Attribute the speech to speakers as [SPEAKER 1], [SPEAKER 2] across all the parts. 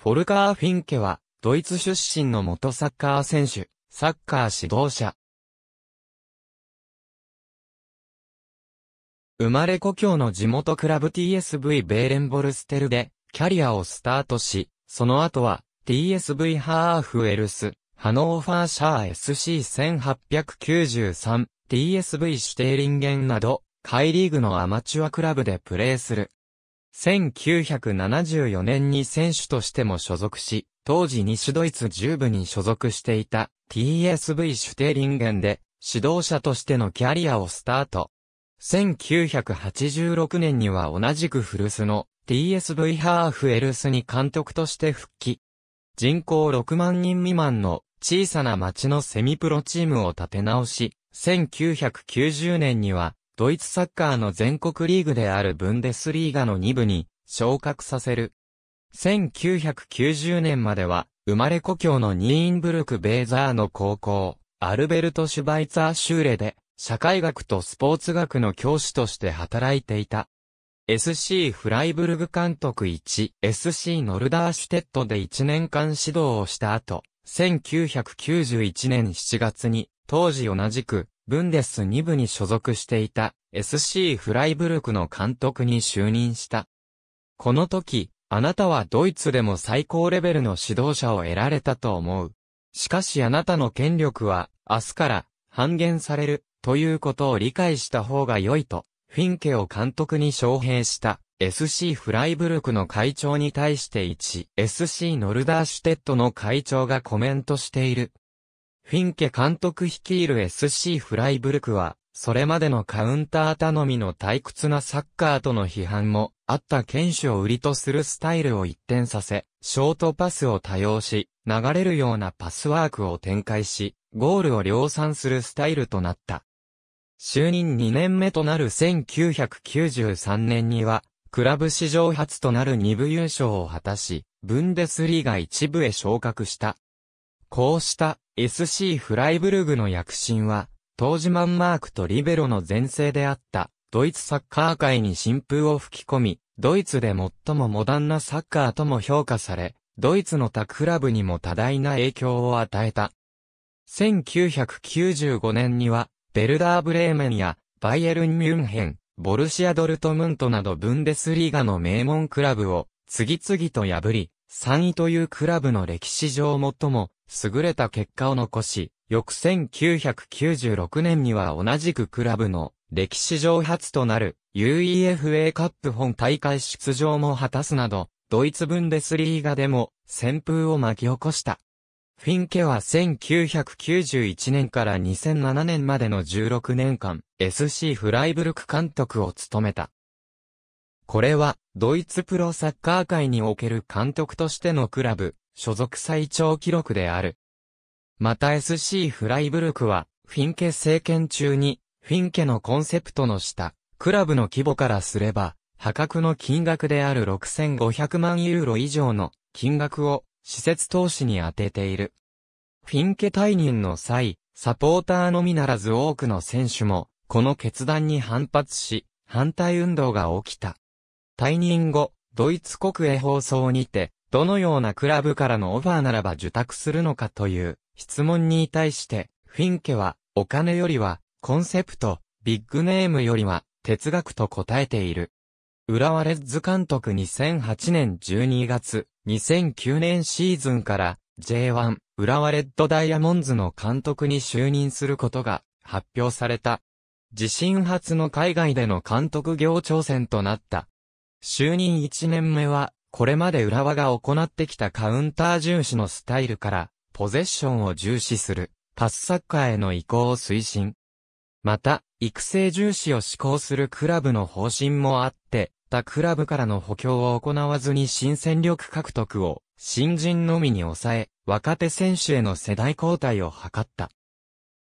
[SPEAKER 1] フォルカー・フィンケは、ドイツ出身の元サッカー選手、サッカー指導者。生まれ故郷の地元クラブ TSV ベーレンボルステルで、キャリアをスタートし、その後は、TSV ハーフエルス、ハノーファーシャー SC1893、TSV シュテーリンゲンなど、海リーグのアマチュアクラブでプレーする。1974年に選手としても所属し、当時西ドイツ中部に所属していた TSV シュテーリンゲンで指導者としてのキャリアをスタート。1986年には同じく古巣の TSV ハーフエルスに監督として復帰。人口6万人未満の小さな町のセミプロチームを立て直し、1990年にはドイツサッカーの全国リーグであるブンデスリーガの2部に昇格させる。1990年までは、生まれ故郷のニーンブルク・ベーザーの高校、アルベルト・シュバイツァー・シューレで、社会学とスポーツ学の教師として働いていた。SC フライブルグ監督1、SC ノルダーシュテッドで1年間指導をした後、1991年7月に、当時同じく、ブンデス2部に所属していた SC フライブルクの監督に就任した。この時、あなたはドイツでも最高レベルの指導者を得られたと思う。しかしあなたの権力は明日から半減されるということを理解した方が良いと、フィンケを監督に招聘した SC フライブルクの会長に対して 1SC ノルダーシュテッドの会長がコメントしている。フィンケ監督率いる SC フライブルクは、それまでのカウンター頼みの退屈なサッカーとの批判もあった剣士を売りとするスタイルを一転させ、ショートパスを多用し、流れるようなパスワークを展開し、ゴールを量産するスタイルとなった。就任2年目となる1993年には、クラブ史上初となる2部優勝を果たし、ブンデスリーが一部へ昇格した。こうした SC フライブルグの躍進は、当時マンマークとリベロの前世であった、ドイツサッカー界に新風を吹き込み、ドイツで最もモダンなサッカーとも評価され、ドイツの他クラブにも多大な影響を与えた。1995年には、ベルダー・ブレーメンや、バイエルン・ミュンヘン、ボルシア・ドルトムントなどブンデスリーガの名門クラブを、次々と破り、3位というクラブの歴史上最も優れた結果を残し、翌1996年には同じくクラブの歴史上初となる UEFA カップ本大会出場も果たすなど、ドイツブンデスリーガでも旋風を巻き起こした。フィンケは1991年から2007年までの16年間、SC フライブルク監督を務めた。これは、ドイツプロサッカー界における監督としてのクラブ、所属最長記録である。また SC フライブルクは、フィンケ政権中に、フィンケのコンセプトの下、クラブの規模からすれば、破格の金額である6500万ユーロ以上の金額を施設投資に充てている。フィンケ退任の際、サポーターのみならず多くの選手も、この決断に反発し、反対運動が起きた。退任後、ドイツ国営放送にて、どのようなクラブからのオファーならば受託するのかという質問に対して、フィンケは、お金よりは、コンセプト、ビッグネームよりは、哲学と答えている。浦和レッズ監督2008年12月、2009年シーズンから J1 浦和レッドダイヤモンズの監督に就任することが発表された。自身初の海外での監督業挑戦となった。就任1年目はこれまで浦和が行ってきたカウンター重視のスタイルから、ポゼッションを重視する、パスサッカーへの移行を推進。また、育成重視を施行するクラブの方針もあって、他クラブからの補強を行わずに新戦力獲得を、新人のみに抑え、若手選手への世代交代を図った。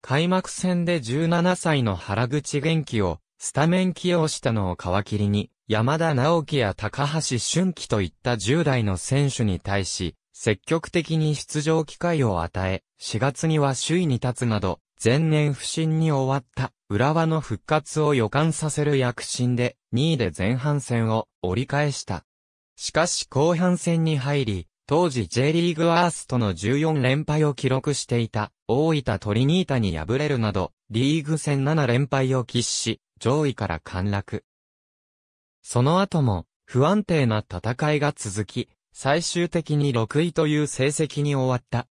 [SPEAKER 1] 開幕戦で17歳の原口元気を、スタメン起用したのを皮切りに、山田直樹や高橋俊樹といった10代の選手に対し、積極的に出場機会を与え、4月には首位に立つなど、前年不振に終わった浦和の復活を予感させる躍進で、2位で前半戦を折り返した。しかし後半戦に入り、当時 J リーグアースとの14連敗を記録していた大分トリニータに敗れるなど、リーグ戦7連敗を喫し、上位から陥落。その後も、不安定な戦いが続き、最終的に6位という成績に終わった。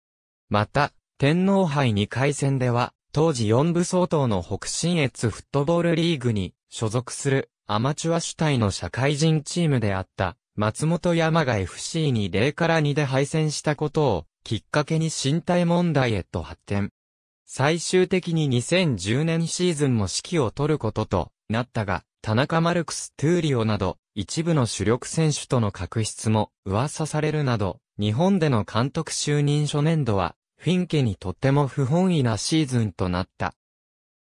[SPEAKER 1] また、天皇杯2回戦では、当時4部相当の北信越フットボールリーグに所属するアマチュア主体の社会人チームであった松本山が FC に0から2で敗戦したことをきっかけに身体問題へと発展。最終的に2010年シーズンも指揮を取ることとなったが、田中マルクス・トゥーリオなど、一部の主力選手との確執も噂されるなど、日本での監督就任初年度は、フィンケにとっても不本意なシーズンとなった。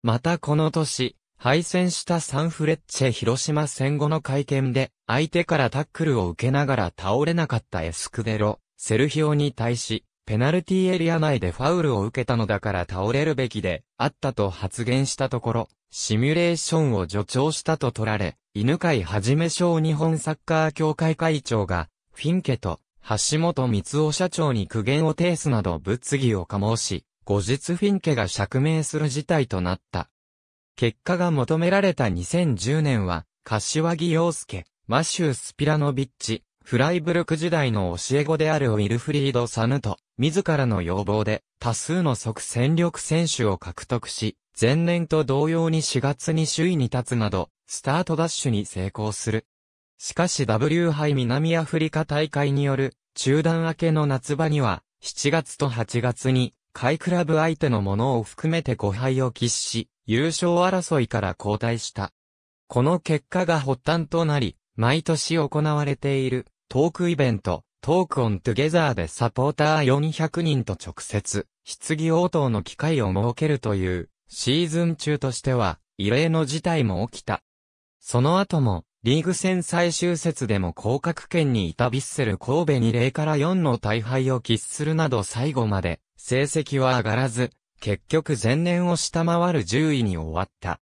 [SPEAKER 1] またこの年、敗戦したサンフレッチェ広島戦後の会見で、相手からタックルを受けながら倒れなかったエスクデロ、セルヒオに対し、ペナルティーエリア内でファウルを受けたのだから倒れるべきで、あったと発言したところ、シミュレーションを助長したと取られ、犬飼はじめ小日本サッカー協会会長が、フィンケと、橋本光夫社長に苦言を呈すなど物議を醸し、後日フィンケが釈明する事態となった。結果が求められた2010年は、柏木陽介、マシュー・スピラノビッチ、フライブルク時代の教え子であるウィルフリード・サヌと、自らの要望で多数の即戦力選手を獲得し、前年と同様に4月に首位に立つなど、スタートダッシュに成功する。しかし W 杯南アフリカ大会による中断明けの夏場には、7月と8月に、海クラブ相手のものを含めて5敗を喫し、優勝争いから交代した。この結果が発端となり、毎年行われている、トークイベント、トークオントゥゲザーでサポーター400人と直接、質疑応答の機会を設けるという、シーズン中としては、異例の事態も起きた。その後も、リーグ戦最終節でも降格圏にいたヴィッセル神戸に0から4の大敗を喫するなど最後まで、成績は上がらず、結局前年を下回る10位に終わった。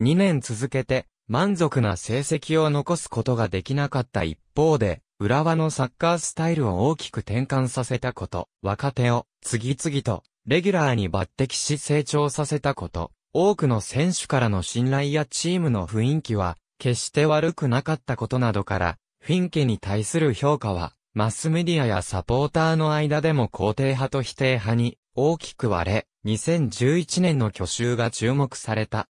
[SPEAKER 1] 2年続けて、満足な成績を残すことができなかった一方で、浦和のサッカースタイルを大きく転換させたこと、若手を次々とレギュラーに抜擢し成長させたこと、多くの選手からの信頼やチームの雰囲気は決して悪くなかったことなどから、フィンケに対する評価はマスメディアやサポーターの間でも肯定派と否定派に大きく割れ、2011年の去就が注目された。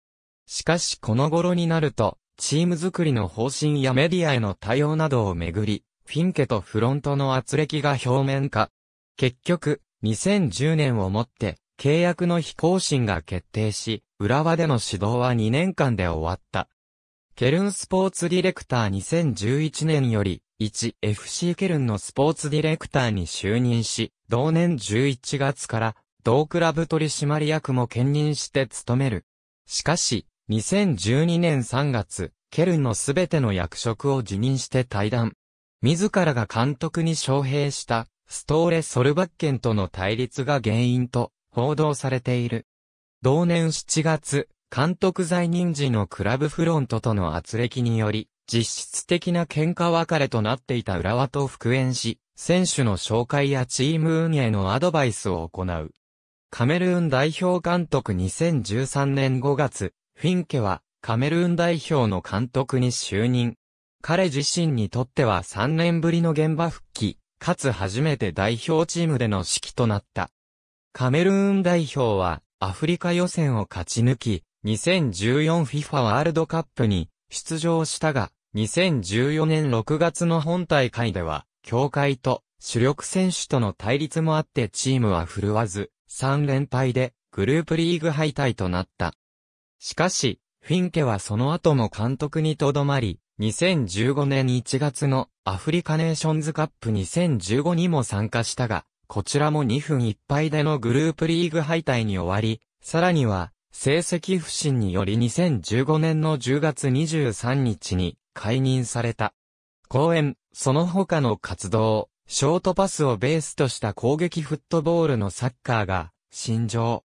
[SPEAKER 1] しかしこの頃になると、チーム作りの方針やメディアへの対応などをめぐり、フィンケとフロントの圧力が表面化。結局、2010年をもって、契約の非更新が決定し、浦和での指導は2年間で終わった。ケルンスポーツディレクター2011年より、1FC ケルンのスポーツディレクターに就任し、同年11月から、同クラブ取締役も兼任して務める。しかし、2012年3月、ケルンのすべての役職を辞任して退団。自らが監督に招聘したストーレ・ソルバッケンとの対立が原因と報道されている。同年7月、監督在任時のクラブフロントとの圧力により、実質的な喧嘩別れとなっていた浦和と復縁し、選手の紹介やチーム運営のアドバイスを行う。カメルーン代表監督2013年5月、フィンケはカメルーン代表の監督に就任。彼自身にとっては3年ぶりの現場復帰、かつ初めて代表チームでの指揮となった。カメルーン代表はアフリカ予選を勝ち抜き、2014FIFA ワールドカップに出場したが、2014年6月の本大会では、協会と主力選手との対立もあってチームは振るわず、3連敗でグループリーグ敗退となった。しかし、フィンケはその後も監督にとどまり、2015年1月のアフリカネーションズカップ2015にも参加したが、こちらも2分いっぱいでのグループリーグ敗退に終わり、さらには、成績不振により2015年の10月23日に解任された。公演、その他の活動、ショートパスをベースとした攻撃フットボールのサッカーが、新情。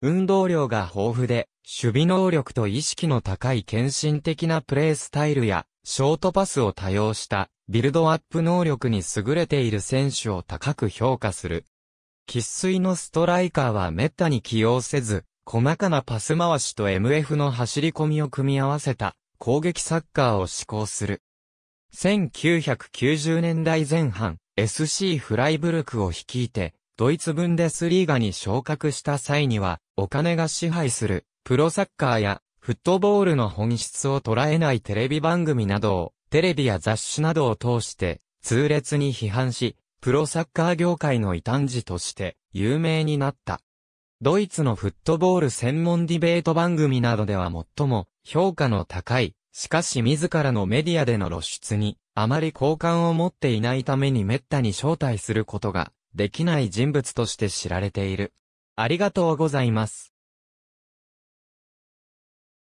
[SPEAKER 1] 運動量が豊富で、守備能力と意識の高い献身的なプレースタイルや、ショートパスを多用したビルドアップ能力に優れている選手を高く評価する。喫水のストライカーは滅多に起用せず、細かなパス回しと MF の走り込みを組み合わせた攻撃サッカーを施行する。1990年代前半、SC フライブルクを率いて、ドイツブンデスリーガに昇格した際には、お金が支配する、プロサッカーやフットボールの本質を捉えないテレビ番組などを、テレビや雑誌などを通して、痛烈に批判し、プロサッカー業界の異端児として有名になった。ドイツのフットボール専門ディベート番組などでは最も評価の高い、しかし自らのメディアでの露出にあまり好感を持っていないために滅多に招待することができない人物として知られている。ありがとうございます。